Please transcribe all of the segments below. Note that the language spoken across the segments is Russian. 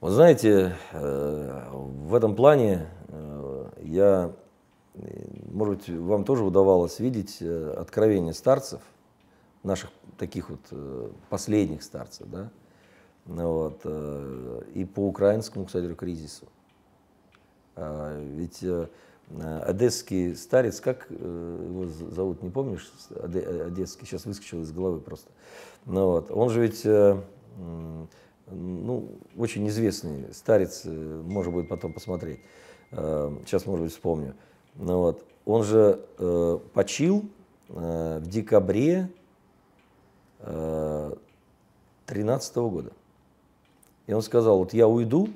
Вы знаете, э, в этом плане э, я, может быть, вам тоже удавалось видеть э, откровение старцев, наших таких вот последних старцев, да, ну вот, и по украинскому, кстати, кризису. А, ведь одесский старец, как его зовут, не помнишь, одесский, сейчас выскочил из головы просто. Ну, вот. Он же ведь ну, очень известный старец, э, может быть, потом посмотреть, э, сейчас, может быть, вспомню. Ну, вот. Он же э, почил э, в декабре 2013 э, -го года. И он сказал, вот я уйду,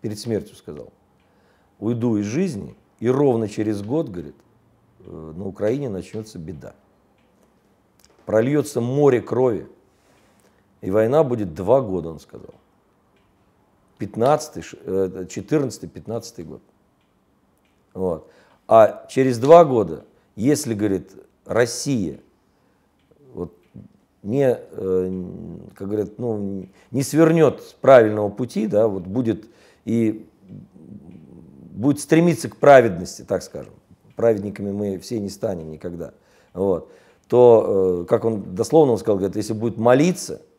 перед смертью сказал, уйду из жизни, и ровно через год, говорит, э, на Украине начнется беда. Прольется море крови, и война будет два года, он сказал. 14-15 э, год. Вот. А через два года, если, говорит, Россия вот, не, э, как говорят, ну, не свернет с правильного пути, да, вот будет и будет стремиться к праведности, так скажем, праведниками мы все не станем никогда, вот, то, э, как он дословно сказал, говорит, если будет молиться –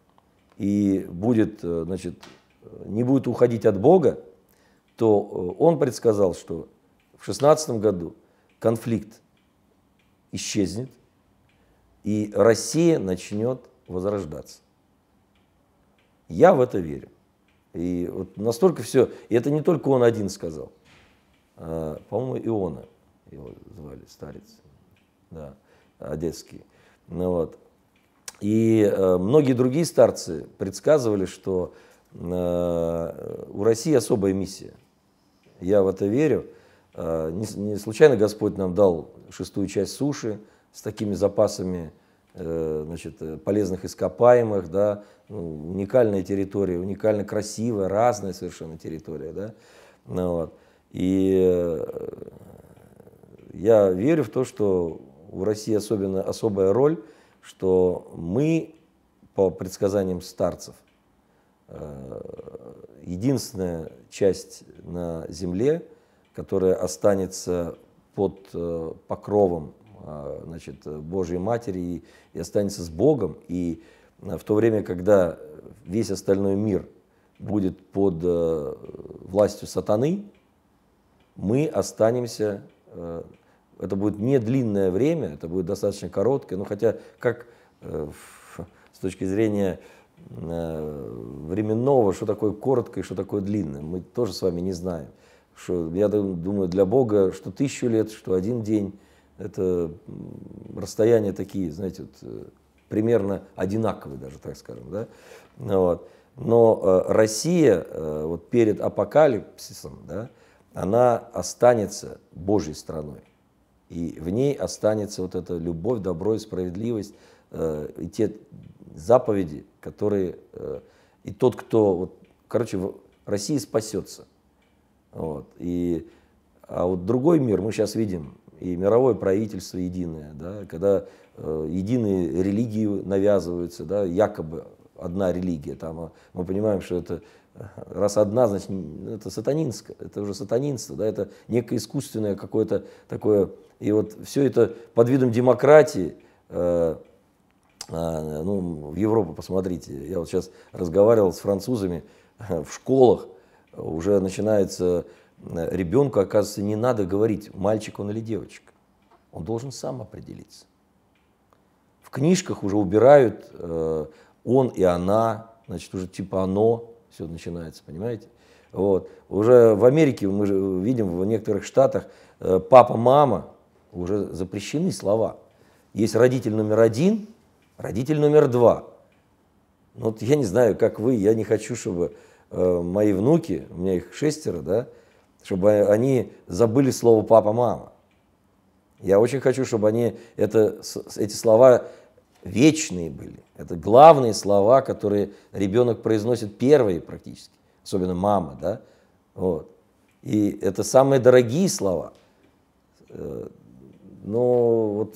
и будет, э, значит, не будет уходить от Бога, то э, он предсказал, что в 16 году конфликт исчезнет, и Россия начнет возрождаться. Я в это верю. И вот настолько все, и это не только он один сказал, а, по-моему, Иона его звали, старец, да, одесский. Ну вот, и э, многие другие старцы предсказывали, что э, у России особая миссия. Я в это верю. Э, не случайно Господь нам дал шестую часть суши с такими запасами значит, полезных ископаемых, да, ну, уникальная территория, уникально красивая, разная совершенно территория. Да? Ну, вот. И я верю в то, что у России особенно особая роль – что мы, по предсказаниям старцев, э, единственная часть на Земле, которая останется под э, покровом э, значит, Божьей Матери и, останется с Богом. И в то время, когда весь остальной мир будет под властью сатаны, мы останемся это будет не длинное время, это будет достаточно короткое, ну хотя как э, с точки зрения э, временного, что такое короткое и что такое длинное, мы тоже с вами не знаем. Что, я думаю, для Бога, что тысячу лет, что один день, это расстояния такие, знаете, вот, э, примерно одинаковые даже, так скажем. Да? Вот. Но э, Россия э, вот перед апокалипсисом, да, она останется Божьей страной. И в ней останется вот эта любовь, добро и справедливость, э, и те заповеди, которые... Э, и тот, кто... Вот, короче, в России спасется. Вот. И, а вот другой мир мы сейчас видим, и мировое правительство единое, да, когда э, единые религии навязываются, да, якобы одна религия. Там, а мы понимаем, что это раз одна, значит, это сатанинское, это уже сатанинство, да, это некое искусственное какое-то такое, и вот все это под видом демократии, э, а, ну, в Европу посмотрите, я вот сейчас разговаривал с французами э, в школах, уже начинается, э, ребенку, оказывается, не надо говорить, мальчик он или девочка, он должен сам определиться. В книжках уже убирают он и она, значит, уже типа оно, все начинается, понимаете? Вот. Уже в Америке мы же видим в некоторых штатах э, папа, мама уже запрещены слова. Есть родитель номер один, родитель номер два. Ну, вот я не знаю, как вы, я не хочу, чтобы э, мои внуки, у меня их шестеро, да, чтобы они забыли слово папа-мама. Я очень хочу, чтобы они это, эти слова вечные были. Это главные слова, которые ребенок произносит первые практически, особенно мама, да. Вот. И это самые дорогие слова. Э, но вот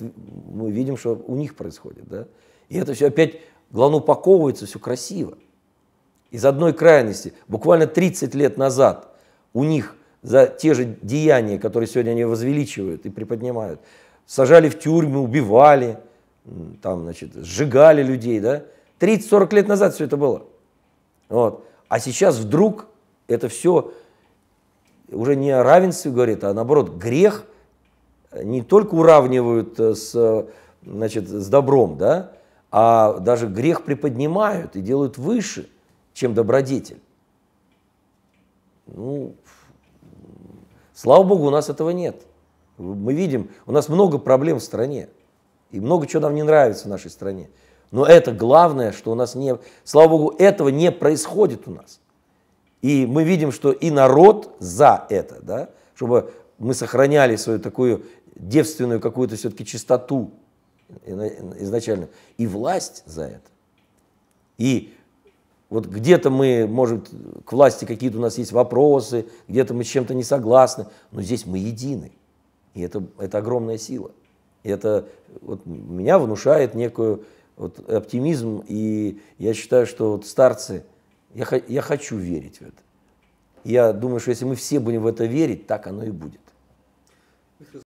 мы видим, что у них происходит, да. И это все опять, главное, упаковывается все красиво. Из одной крайности, буквально 30 лет назад у них за те же деяния, которые сегодня они возвеличивают и приподнимают, сажали в тюрьмы, убивали – там, значит, сжигали людей, да? 30-40 лет назад все это было. Вот. А сейчас вдруг это все уже не о равенстве говорит, а наоборот, грех э, не только уравнивают э, с, э, значит, с добром, да, а даже грех приподнимают и делают выше, чем добродетель. Ну, слава богу, у нас этого нет. Мы видим, у нас много проблем в стране. И много чего нам не нравится в нашей стране. Но это главное, что у нас не... Слава Богу, этого не происходит у нас. И мы видим, что и народ за это, да, чтобы мы сохраняли свою такую девственную какую-то все-таки чистоту изначально. И власть за это. И вот где-то мы, может, к власти какие-то у нас есть вопросы, где-то мы с чем-то не согласны, но здесь мы едины. И это, это огромная сила. И это вот, меня внушает некую вот, оптимизм, и я считаю, что вот старцы, я, я хочу верить в это. Я думаю, что если мы все будем в это верить, так оно и будет.